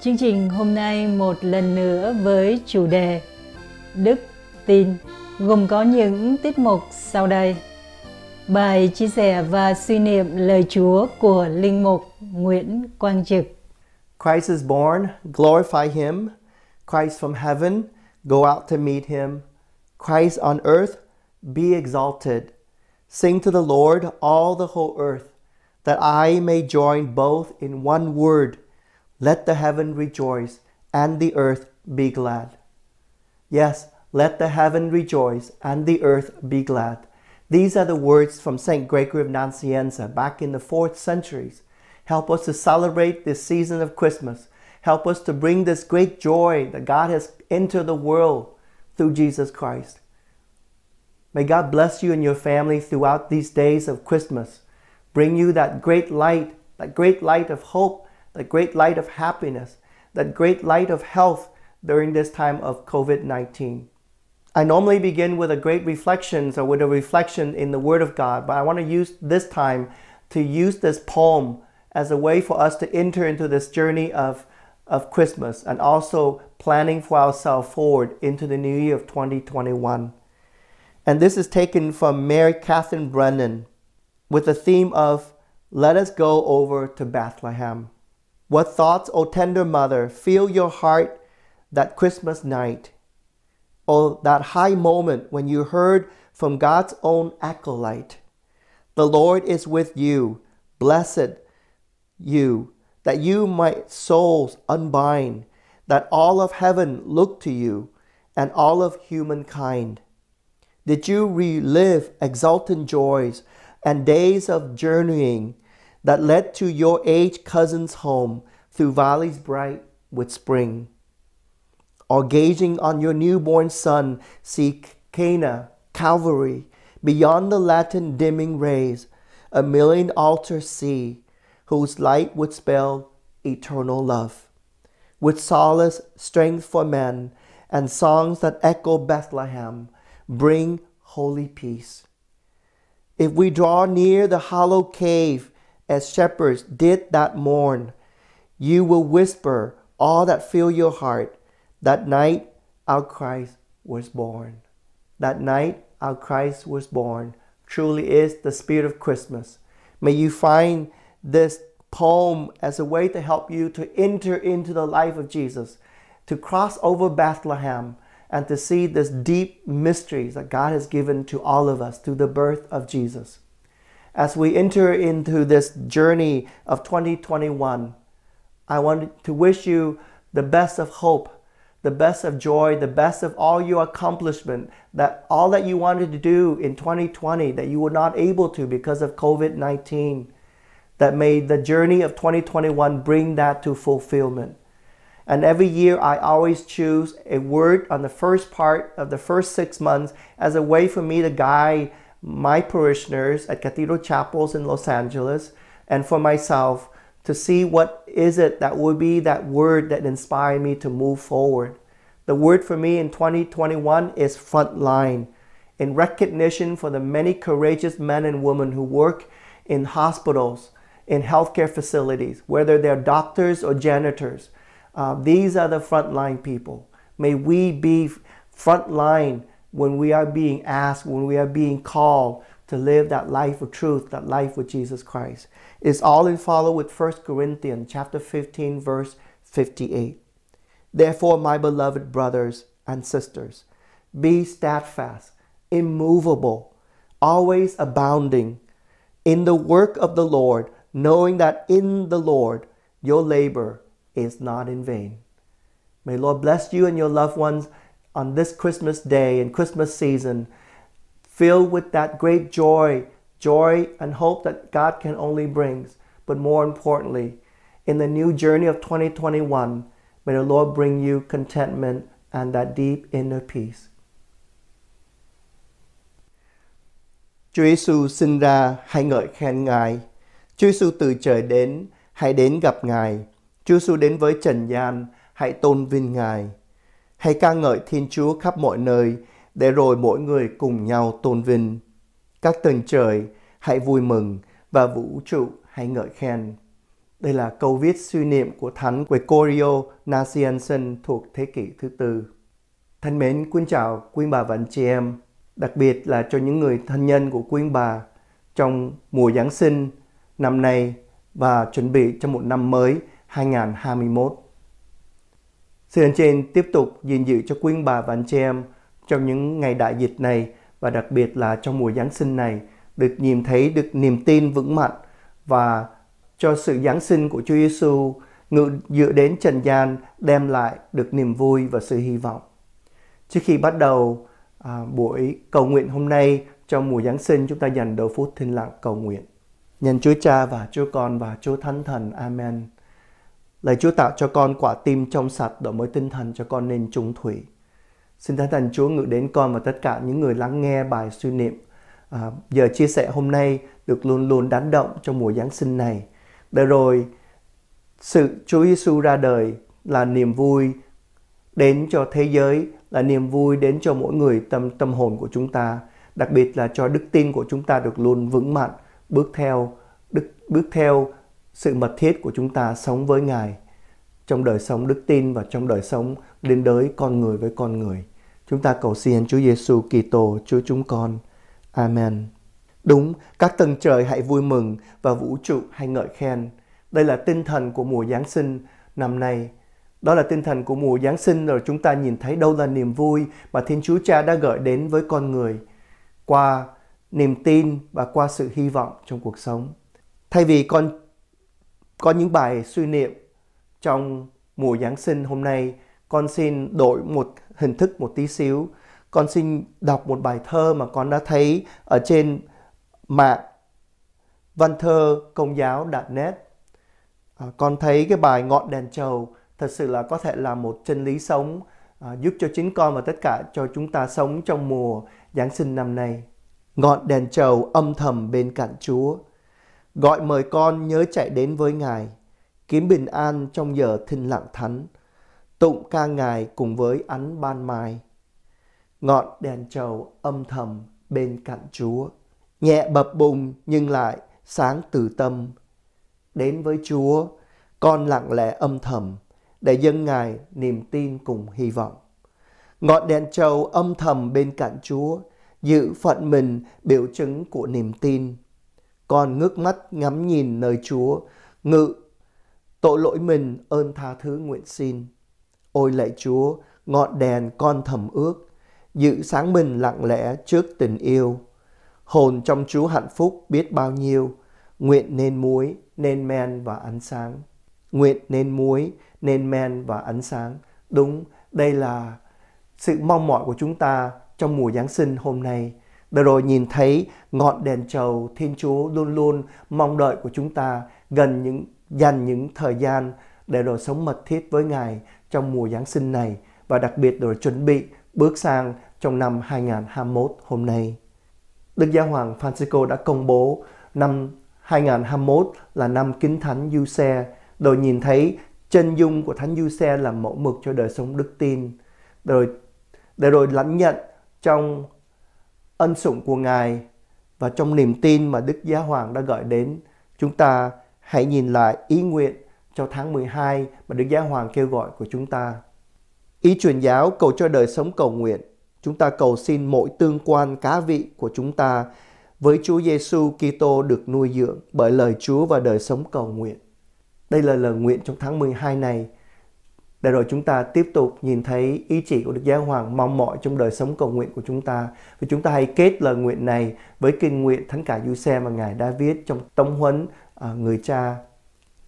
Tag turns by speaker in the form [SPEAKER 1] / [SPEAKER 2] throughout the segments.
[SPEAKER 1] Chương trình hôm nay một lần nữa với chủ đề Đức tin gồm có những tiết mục sau đây. Bài chia sẻ và suy niệm lời Chúa của Linh Mục Nguyễn Quang Trực. Christ is born, glorify him. Christ from heaven, go out to meet him. Christ on earth, be exalted. Sing to the Lord, all the whole earth, that I may join both in one word – Let the heaven rejoice and the earth be glad. Yes, let the heaven rejoice and the earth be glad. These are the words from St. Gregory of Nazianza back in the fourth centuries. Help us to celebrate this season of Christmas. Help us to bring this great joy that God has entered the world through Jesus Christ. May God bless you and your family throughout these days of Christmas. Bring you that great light, that great light of hope the great light of happiness, that great light of health during this time of COVID 19. I normally begin with a great reflections or with a reflection in the Word of God, but I want to use this time to use this poem as a way for us to enter into this journey of, of Christmas and also planning for ourselves forward into the new year of 2021. And this is taken from Mary Catherine Brennan with the theme of Let Us Go Over to Bethlehem. What thoughts, O tender mother, fill your heart that Christmas night? or that high moment when you heard from God's own acolyte. The Lord is with you, blessed you, that you might souls unbind, that all of heaven look to you, and all of humankind. Did you relive exultant joys and days of journeying that led to your aged cousin's home through valleys bright with spring. Or gazing on your newborn son, see Cana, Calvary, beyond the Latin dimming rays, a million altars see, whose light would spell eternal love, with solace, strength for men, and songs that echo Bethlehem, bring holy peace. If we draw near the hollow cave, as shepherds did that morn. You will whisper all that fill your heart. That night our Christ was born. That night our Christ was born. Truly is the spirit of Christmas. May you find this poem as a way to help you to enter into the life of Jesus, to cross over Bethlehem, and to see this deep mysteries that God has given to all of us through the birth of Jesus as we enter into this journey of 2021, I want to wish you the best of hope, the best of joy, the best of all your accomplishment, that all that you wanted to do in 2020 that you were not able to because of COVID-19, that made the journey of 2021 bring that to fulfillment. And every year, I always choose a word on the first part of the first six months as a way for me to guide my parishioners at Cathedral Chapels in Los Angeles and for myself to see what is it that would be that word that inspired me to move forward. The word for me in 2021 is frontline. In recognition for the many courageous men and women who work in hospitals, in healthcare facilities, whether they're doctors or janitors, uh, these are the frontline people. May we be frontline when we are being asked, when we are being called to live that life of truth, that life with Jesus Christ. It's all in follow with 1 Corinthians chapter 15 verse 58. Therefore, my beloved brothers and sisters, be steadfast, immovable, always abounding in the work of the Lord, knowing that in the Lord your labor is not in vain. May Lord bless you and your loved ones on this Christmas day and Christmas season, filled with that great joy, joy and hope that God can only bring. But more importantly, in the new journey of 2021, may the Lord bring you contentment and that deep inner peace. Chúa Giêsu sinh ra, hãy ngợi khen Ngài. Chúa Giêsu từ trời đến, hãy đến gặp Ngài. Chúa Giêsu đến với trần gian, hãy tôn vinh Ngài. Hãy ca ngợi Thiên Chúa khắp mọi nơi, để rồi mỗi người cùng nhau tôn vinh. Các tầng trời hãy vui mừng và vũ trụ hãy ngợi khen. Đây là câu viết suy niệm của Thánh Gregorio Nacianson thuộc thế kỷ thứ tư. Thân mến, quý chào quý bà và anh chị em, đặc biệt là cho những người thân nhân của quý bà trong mùa Giáng sinh năm nay và chuẩn bị cho một năm mới 2021. Xin anh chị tiếp tục gìn giữ cho quý bà và anh chị em trong những ngày đại dịch này và đặc biệt là trong mùa Giáng sinh này được nhìn thấy được niềm tin vững mạnh và cho sự Giáng sinh của Chúa Giêsu ngự dựa đến trần gian đem lại được niềm vui và sự hy vọng. Trước khi bắt đầu à, buổi cầu nguyện hôm nay trong mùa Giáng sinh chúng ta dành đôi phút thinh lặng cầu nguyện. Nhân Chúa Cha và Chúa Con và Chúa Thánh Thần. Amen. Lạy Chúa tạo cho con quả tim trong sạch đổi mới tinh thần cho con nên trung thủy. Xin Thánh Thần Chúa ngự đến con và tất cả những người lắng nghe bài suy niệm. À, giờ chia sẻ hôm nay được luôn luôn đánh động trong mùa Giáng sinh này. Để rồi sự Chúa Giêsu ra đời là niềm vui đến cho thế giới, là niềm vui đến cho mỗi người tâm tâm hồn của chúng ta, đặc biệt là cho đức tin của chúng ta được luôn vững mạnh, bước theo đức bước theo sự mật thiết của chúng ta sống với Ngài trong đời sống đức tin và trong đời sống liên đới con người với con người. Chúng ta cầu xin Chúa Giêsu Kitô Chúa chúng con. Amen. Đúng, các tầng trời hãy vui mừng và vũ trụ hãy ngợi khen. Đây là tinh thần của mùa Giáng sinh năm nay. Đó là tinh thần của mùa Giáng sinh rồi chúng ta nhìn thấy đâu là niềm vui mà Thiên Chúa Cha đã gửi đến với con người qua niềm tin và qua sự hy vọng trong cuộc sống. Thay vì con có những bài suy niệm trong mùa Giáng sinh hôm nay, con xin đổi một hình thức một tí xíu. Con xin đọc một bài thơ mà con đã thấy ở trên mạng văn thơ công giáo Đạt net à, con thấy cái bài ngọn đèn trầu thật sự là có thể là một chân lý sống à, giúp cho chính con và tất cả cho chúng ta sống trong mùa giáng sinh năm nay ngọn đèn trầu âm thầm bên cạnh chúa gọi mời con nhớ chạy đến với Ngài, kiếm bình an trong giờ thinh lặng thánh, tụng ca Ngài cùng với ánh ban mai. Ngọn đèn trầu âm thầm bên cạnh Chúa, nhẹ bập bùng nhưng lại sáng từ tâm. Đến với Chúa, con lặng lẽ âm thầm để dân Ngài niềm tin cùng hy vọng. Ngọn đèn trầu âm thầm bên cạnh Chúa, giữ phận mình biểu chứng của niềm tin con ngước mắt ngắm nhìn nơi Chúa, ngự, tội lỗi mình ơn tha thứ nguyện xin. Ôi lạy Chúa, ngọn đèn con thầm ước, giữ sáng mình lặng lẽ trước tình yêu. Hồn trong Chúa hạnh phúc biết bao nhiêu, nguyện nên muối, nên men và ánh sáng. Nguyện nên muối, nên men và ánh sáng. Đúng, đây là sự mong mỏi của chúng ta trong mùa Giáng sinh hôm nay. Vừa rồi nhìn thấy ngọn đèn trầu Thiên Chúa luôn luôn mong đợi của chúng ta gần những dành những thời gian để rồi sống mật thiết với Ngài trong mùa Giáng sinh này và đặc biệt rồi chuẩn bị bước sang trong năm 2021 hôm nay. Đức Giáo Hoàng Francisco đã công bố năm 2021 là năm kính thánh du xe, rồi nhìn thấy chân dung của thánh du xe làm mẫu mực cho đời sống đức tin, rồi để rồi lãnh nhận trong ân sủng của Ngài và trong niềm tin mà Đức Giáo Hoàng đã gọi đến, chúng ta hãy nhìn lại ý nguyện cho tháng 12 mà Đức Giáo Hoàng kêu gọi của chúng ta. Ý truyền giáo cầu cho đời sống cầu nguyện, chúng ta cầu xin mỗi tương quan cá vị của chúng ta với Chúa Giêsu Kitô được nuôi dưỡng bởi lời Chúa và đời sống cầu nguyện. Đây là lời nguyện trong tháng 12 này để rồi chúng ta tiếp tục nhìn thấy ý chỉ của Đức Giáo Hoàng mong mỏi trong đời sống cầu nguyện của chúng ta. Và chúng ta hãy kết lời nguyện này với kinh nguyện Thánh Cả Du Xe mà Ngài đã viết trong tông huấn à, Người Cha.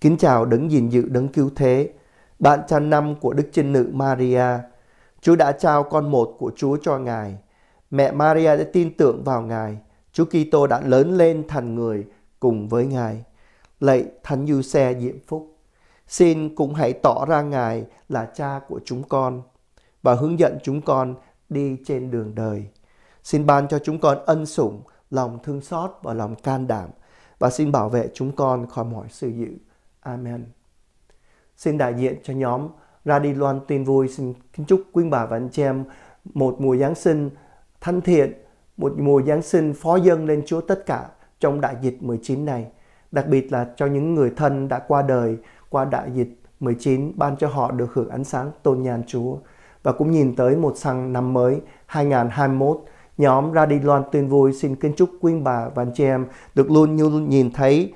[SPEAKER 1] Kính chào đấng gìn dự đấng cứu thế, bạn cha năm của Đức Trinh Nữ Maria. Chúa đã trao con một của Chúa cho Ngài. Mẹ Maria đã tin tưởng vào Ngài. Chúa Kitô đã lớn lên thành người cùng với Ngài. Lạy Thánh Du Xe diệm phúc xin cũng hãy tỏ ra Ngài là cha của chúng con và hướng dẫn chúng con đi trên đường đời. Xin ban cho chúng con ân sủng, lòng thương xót và lòng can đảm và xin bảo vệ chúng con khỏi mọi sự dữ. Amen. Xin đại diện cho nhóm ra đi loan tin vui xin kính chúc quý bà và anh chị em một mùa Giáng sinh thân thiện, một mùa Giáng sinh phó dâng lên Chúa tất cả trong đại dịch 19 này, đặc biệt là cho những người thân đã qua đời qua đại dịch 19 ban cho họ được hưởng ánh sáng tôn nhàn Chúa. Và cũng nhìn tới một sang năm mới 2021, nhóm Ra đi Loan tuyên vui xin kính chúc quý bà và anh chị em được luôn như nhìn thấy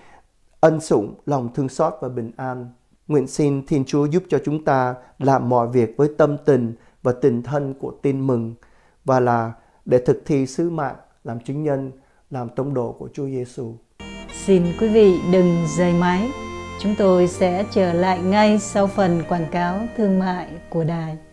[SPEAKER 1] ân sủng, lòng thương xót và bình an. Nguyện xin Thiên Chúa giúp cho chúng ta làm mọi việc với tâm tình và tình thân của tin mừng và là để thực thi sứ mạng làm chứng nhân, làm tông đồ của Chúa Giêsu. Xin quý vị đừng rời máy Chúng tôi sẽ trở lại ngay sau phần quảng cáo thương mại của đài.